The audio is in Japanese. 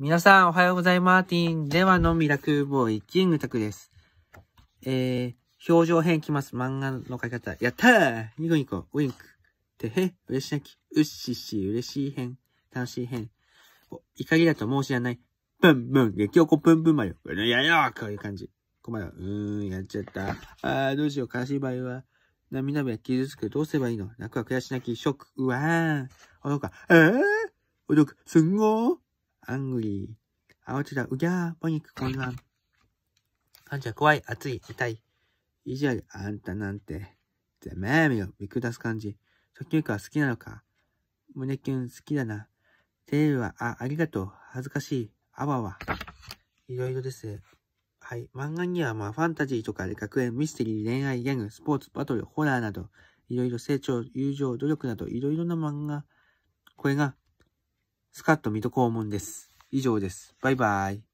皆さんおはようございます。ティン。ではのミラクルボーイ、キングタクです。えー、表情変きます。漫画の書き方。やったーニコニコ、ウィンク。てへ、嬉しなき。うっしっし、嬉しい変。楽しい変。お、怒りだと申し訳ない。ブンブン、激おこブンブンマヨ。うややこういう感じ。こまよ。うーん、やっちゃった。あー、どうしよう。悲しい場合は、涙目は傷つく。どうすればいいの泣くは悔しなき。ショック。うわー。驚くか。えー驚く。すんごー。アングリー。あ、青ちら、うぎゃー、パニック混んあんちゃん怖い、熱い、痛い。意地悪、あんたなんて。てめえみを見下す感じ。初級化は好きなのか胸キュン好きだな。テールは、あ、ありがとう。恥ずかしい。あわわ。いろいろです。はい。漫画には、まあ、ファンタジーとかで学園、ミステリー、恋愛、ギャグ、スポーツ、バトル、ホラーなど、いろいろ成長、友情、努力など、いろいろな漫画、これがスカッと水戸黄門です。以上です。バイバイ。